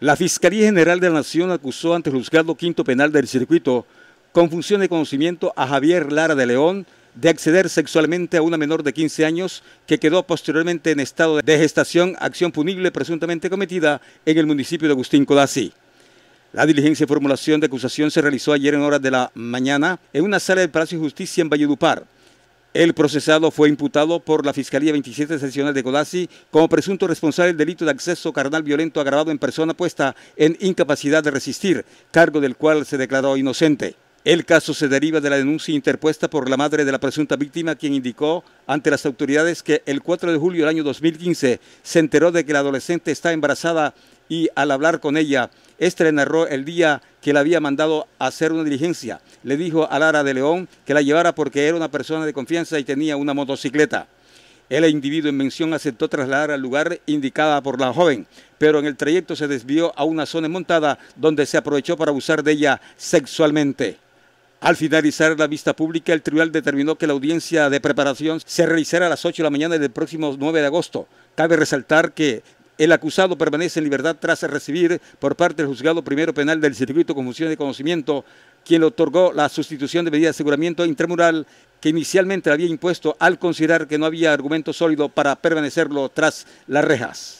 La Fiscalía General de la Nación acusó ante el Juzgado Quinto Penal del Circuito, con función de conocimiento, a Javier Lara de León de acceder sexualmente a una menor de 15 años que quedó posteriormente en estado de gestación, acción punible presuntamente cometida en el municipio de Agustín Codazzi. La diligencia y formulación de acusación se realizó ayer en horas de la mañana en una sala del Palacio de Justicia en Valledupar. El procesado fue imputado por la Fiscalía 27 Seccional de Colasi como presunto responsable del delito de acceso carnal violento agravado en persona puesta en incapacidad de resistir, cargo del cual se declaró inocente. El caso se deriva de la denuncia interpuesta por la madre de la presunta víctima, quien indicó ante las autoridades que el 4 de julio del año 2015 se enteró de que la adolescente está embarazada y al hablar con ella, este le narró el día que la había mandado a hacer una diligencia. Le dijo a Lara de León que la llevara porque era una persona de confianza y tenía una motocicleta. El individuo en mención aceptó trasladar al lugar indicada por la joven, pero en el trayecto se desvió a una zona montada donde se aprovechó para abusar de ella sexualmente. Al finalizar la vista pública, el tribunal determinó que la audiencia de preparación se realizará a las 8 de la mañana del próximo 9 de agosto. Cabe resaltar que el acusado permanece en libertad tras recibir por parte del juzgado primero penal del circuito con funciones de conocimiento, quien le otorgó la sustitución de medida de aseguramiento intramural que inicialmente había impuesto al considerar que no había argumento sólido para permanecerlo tras las rejas.